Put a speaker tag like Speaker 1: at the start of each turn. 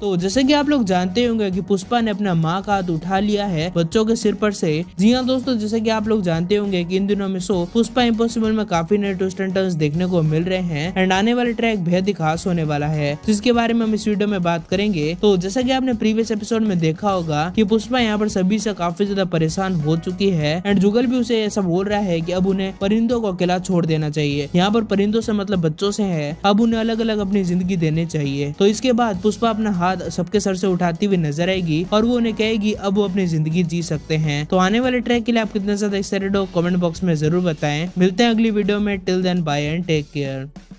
Speaker 1: तो जैसे कि आप लोग जानते होंगे कि पुष्पा ने अपना माँ का हाथ उठा लिया है बच्चों के सिर पर से जी हाँ दोस्तों जैसे कि आप लोग जानते होंगे कि इन दिनों में शो पुष्पा इम्पोसिबल में काफी नए ट्विस्ट एंड टर्न्स देखने को मिल रहे हैं एंड आने वाले ट्रैक बेहद ही खास होने वाला है जिसके बारे में हम इस वीडियो में बात करेंगे तो जैसा की आपने प्रीवियस एपिसोड में देखा होगा की पुष्पा यहाँ पर सभी से काफी ज्यादा परेशान हो चुकी है एंड जुगल भी उसे ऐसा बोल रहा है की अब उन्हें परिंदों को अकेला छोड़ देना चाहिए यहाँ पर परिंदों से मतलब बच्चों से है अब उन्हें अलग अलग अपनी जिंदगी देने चाहिए तो इसके बाद पुष्पा अपना हाथ बाद सबके सर से उठाती हुई नजर आएगी और वो उन्हें कहेगी अब वो अपनी जिंदगी जी सकते हैं तो आने वाले ट्रैक के लिए आप कितने ज्यादा एक्साइटेड हो कमेंट बॉक्स में जरूर बताएं मिलते हैं अगली वीडियो में till then bye and take care